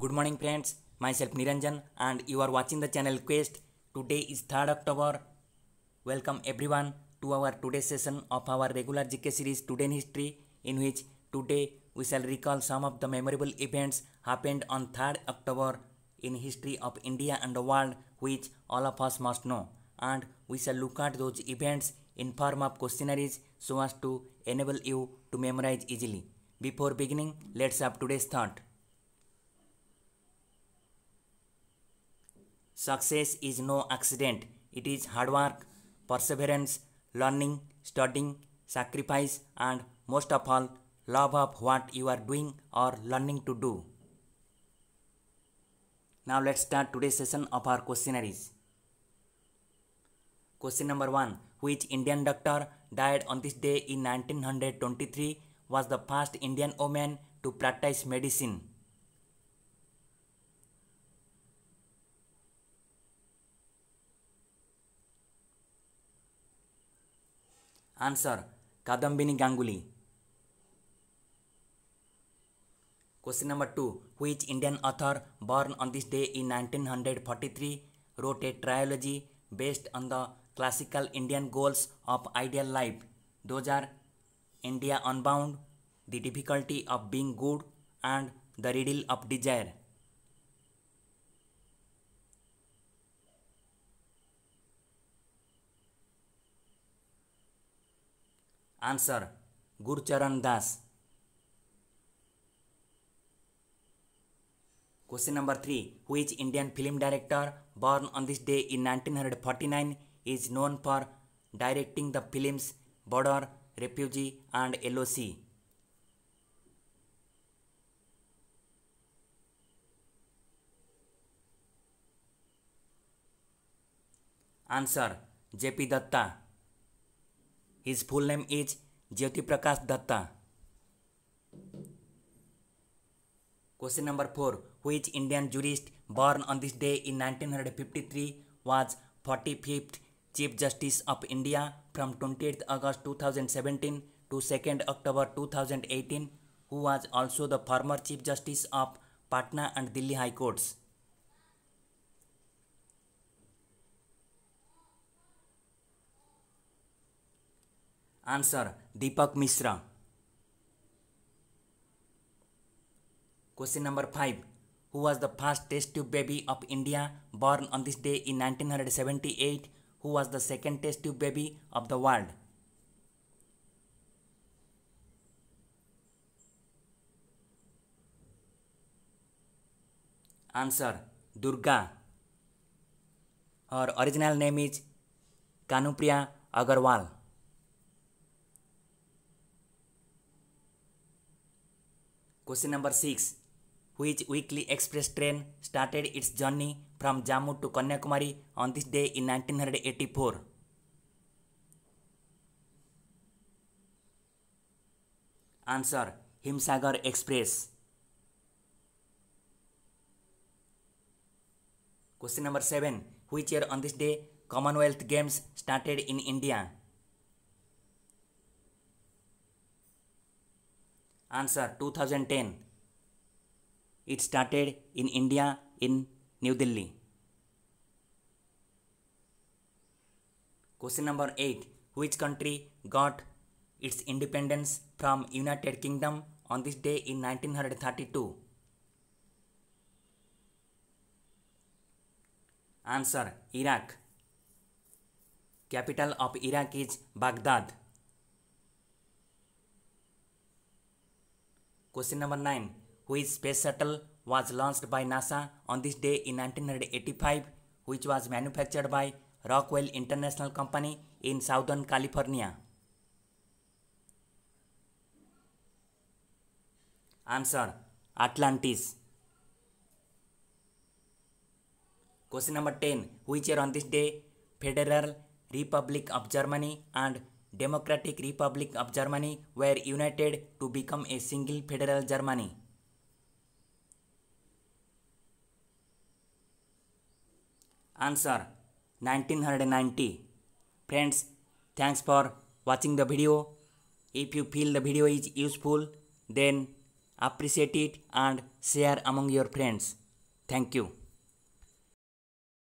Good morning friends, myself Niranjan and you are watching the channel Quest. Today is 3rd October. Welcome everyone to our today's session of our regular GK series Today in History in which today we shall recall some of the memorable events happened on 3rd October in history of India and the world which all of us must know and we shall look at those events in form of questionnaires so as to enable you to memorize easily. Before beginning, let's have today's thought. Success is no accident. It is hard work, perseverance, learning, studying, sacrifice, and most of all, love of what you are doing or learning to do. Now let's start today's session of our questionnaires. Question number 1. Which Indian doctor died on this day in 1923 was the first Indian woman to practice medicine? Answer Kadambini Ganguly question number two which Indian author born on this day in 1943 hundred forty three wrote a trilogy based on the classical Indian goals of ideal life those are India unbound the difficulty of being good and the riddle of desire answer Gurcharan Das Question number 3. Which Indian film director, born on this day in 1949, is known for directing the films Border, Refugee and LOC? Answer J.P. Datta his full name is Jyoti Prakash Datta question number four who is Indian jurist born on this day in 1953 hundred fifty three was forty fifth chief justice of India from twenty eight August two thousand seventeen to second October two thousand eighteen who was also the former chief justice of Patna and Delhi high courts question answer Deepak Mishra question number five who was the first test tube baby of India born on this day in nineteen hundred seventy eight who was the second test tube baby of the world answer Durga और original name is Kanupriya Agarwal question number six which weekly express train started its journey from Jammu to Kanyakumari on this day in nineteen hundred four answer Himsagar express question number seven which year on this day Commonwealth Games started in India 1992 Answer 2010. It started in India in New Delhi. Question number 8. Which country got its independence from United Kingdom on this day in 1932? Answer Iraq. Capital of Iraq is Baghdad. Question number 9. Which space shuttle was launched by NASA on this day in 1985, which was manufactured by Rockwell International Company in Southern California? Answer Atlantis. Question number 10. Which year on this day, Federal Republic of Germany and Democratic Republic of Germany were united to become a single federal Germany. Answer 1990. Friends, thanks for watching the video. If you feel the video is useful, then appreciate it and share among your friends. Thank you.